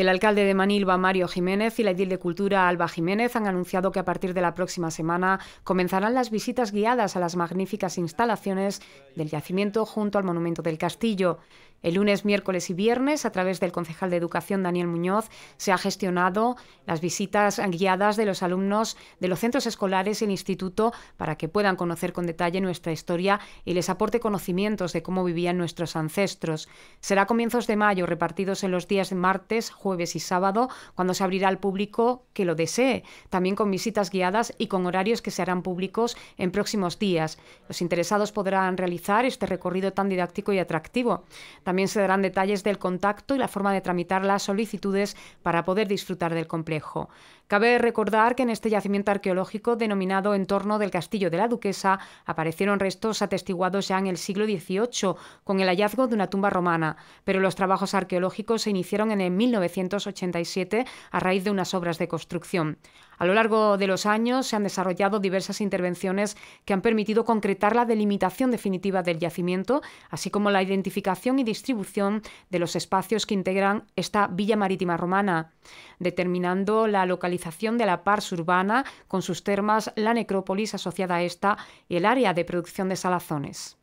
El alcalde de Manilva, Mario Jiménez, y la edil de Cultura, Alba Jiménez, han anunciado que a partir de la próxima semana comenzarán las visitas guiadas a las magníficas instalaciones del yacimiento junto al Monumento del Castillo. El lunes, miércoles y viernes, a través del concejal de Educación Daniel Muñoz, se ha gestionado las visitas guiadas de los alumnos de los centros escolares y el instituto para que puedan conocer con detalle nuestra historia y les aporte conocimientos de cómo vivían nuestros ancestros. Será comienzos de mayo, repartidos en los días de martes, jueves y sábado, cuando se abrirá al público que lo desee, también con visitas guiadas y con horarios que se harán públicos en próximos días. Los interesados podrán realizar este recorrido tan didáctico y atractivo. También se darán detalles del contacto y la forma de tramitar las solicitudes para poder disfrutar del complejo. Cabe recordar que en este yacimiento arqueológico denominado Entorno del Castillo de la Duquesa aparecieron restos atestiguados ya en el siglo XVIII con el hallazgo de una tumba romana, pero los trabajos arqueológicos se iniciaron en 1987 a raíz de unas obras de construcción. A lo largo de los años se han desarrollado diversas intervenciones que han permitido concretar la delimitación definitiva del yacimiento, así como la identificación y distribución de los espacios que integran esta villa marítima romana, determinando la localización de la pars urbana con sus termas, la necrópolis asociada a esta y el área de producción de salazones.